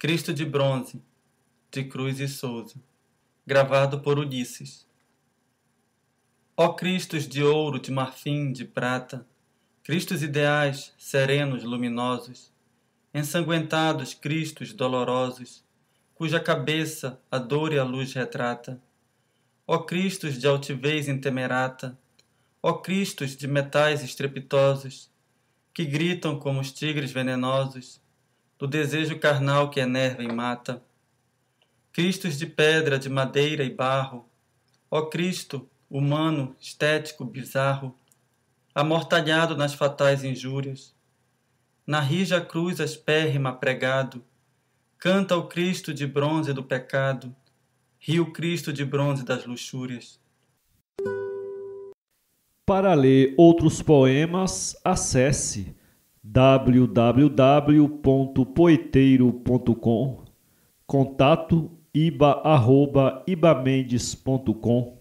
Cristo de Bronze, de Cruz e Souza, gravado por Ulisses. Ó Cristos de ouro, de marfim, de prata, Cristos ideais, serenos, luminosos, ensanguentados Cristos dolorosos, cuja cabeça a dor e a luz retrata. Ó Cristos de altivez intemerata, ó Cristos de metais estrepitosos, que gritam como os tigres venenosos, do desejo carnal que enerva e mata. Cristos de pedra, de madeira e barro, ó Cristo, humano, estético, bizarro, amortalhado nas fatais injúrias, na rija cruz aspérrima pregado, canta o Cristo de bronze do pecado, rio Cristo de bronze das luxúrias. Para ler outros poemas, acesse www.poeteiro.com, contato iba, arroba, ibamendes.com